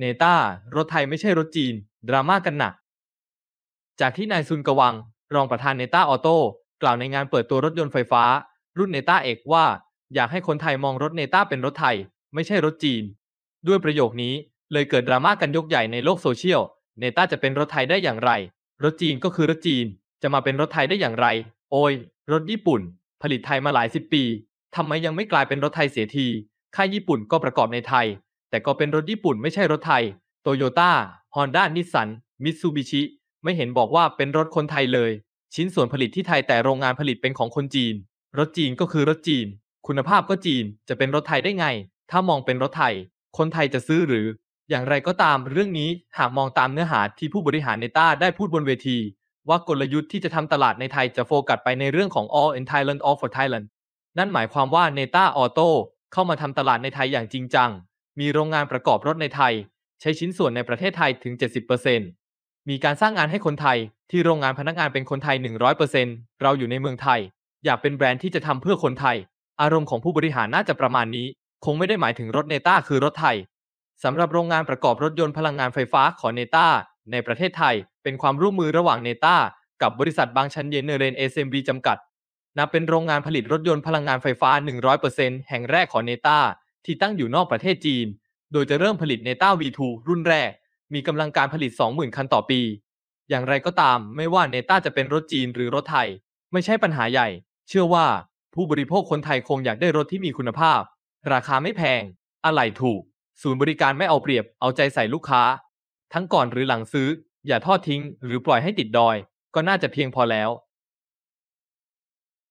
เนต้า รถไทยไม่ใช่รถจีน ดราม่ากันหนัก จากที่นายซุนกวัง รองประธานเนต้าออโต้กล่าวในงานเปิดตัวรถยนต์ไฟฟ้า รุ่นเนต้าเอกว่าอยากให้คนไทยมองรถเนต้าเป็นรถไทย ไม่ใช่รถจีน ด้วยประโยคนี้เลยเกิดดราม่ากันยกใหญ่ในโลกโซเชียล เนต้าจะเป็นรถไทยได้อย่างไร รถจีนก็คือรถจีน จะมาเป็นรถไทยได้อย่างไร โอ้ยรถญี่ปุ่น ผลิตไทยมาหลายสิบปีทำไมยังไม่กลายเป็นรถไทยเสียทีค่ายญี่ปุ่นก็ประกอบในไทยแต่ก็เป็นรถญี่ปุ่นไม่ใช่รถไทย โตโยต้า ฮอนด้า นิสสัน มิตซูบิชิ ไม่เห็นบอกว่าเป็นรถคนไทยเลย ชิ้นส่วนผลิตที่ไทยแต่โรงงานผลิตเป็นของคนจีน รถจีนก็คือรถจีน คุณภาพก็จีน จะเป็นรถไทยได้ไง ถ้ามองเป็นรถไทย คนไทยจะซื้อหรือ อย่างไรก็ตาม เรื่องนี้หากมองตามเนื้อหาที่ผู้บริหารเนต้าได้พูดบนเวที ว่ากลยุทธ์ที่จะทำตลาดในไทยจะโฟกัสไปในเรื่องของ all in Thailand all for Thailand นั่นหมายความว่าเนต้าออโต้เข้ามาทำตลาดในไทยอย่างจริงจังมีโรงงานประกอบรถในไทย ใช้ชิ้นส่วนในประเทศไทยถึง 70%มีการสร้างงานให้คนไทย ที่โรงงานพนักงานเป็นคนไทย 100%เราอยู่ในเมืองไทย อยากเป็นแบรนด์ที่จะทำเพื่อคนไทย อารมณ์ของผู้บริหารน่าจะประมาณนี้ คงไม่ได้หมายถึงรถเนต้าคือรถไทยสำหรับโรงงานประกอบรถยนต์พลังงานไฟฟ้าของเนต้าในประเทศไทย เป็นความร่วมมือระหว่างเนต้ากับบริษัทบางชั้นเย็นเนเรนเอสเอ็มบีจำกัดนับเป็นโรงงานผลิตรถยนต์พลังงานไฟฟ้า 100%แห่งแรกของเนต้าที่ตั้งอยู่นอกประเทศจีน โดยจะเริ่มผลิตในต้า V2 รุ่นแรก มีกำลังการผลิต 20,000 คันต่อปี อย่างไรก็ตามไม่ว่าเนต้าจะเป็นรถจีนหรือรถไทย ไม่ใช่ปัญหาใหญ่ เชื่อว่าผู้บริโภคคนไทยคงอยากได้รถที่มีคุณภาพ ราคาไม่แพง อะไหล่ถูก ศูนย์บริการไม่เอาเปรียบ เอาใจใส่ลูกค้า ทั้งก่อนหรือหลังซื้อ อย่าทอดทิ้งหรือปล่อยให้ติดดอย ก็น่าจะเพียงพอแล้ว